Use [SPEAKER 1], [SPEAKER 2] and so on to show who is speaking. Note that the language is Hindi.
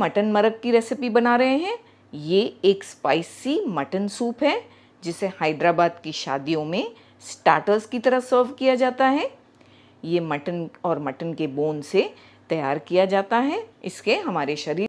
[SPEAKER 1] मटन मरक की रेसिपी बना रहे हैं ये एक स्पाइसी मटन सूप है जिसे हैदराबाद की शादियों में स्टार्टर्स की तरह सर्व किया जाता है ये मटन और मटन के बोन से तैयार किया जाता है इसके हमारे शरीर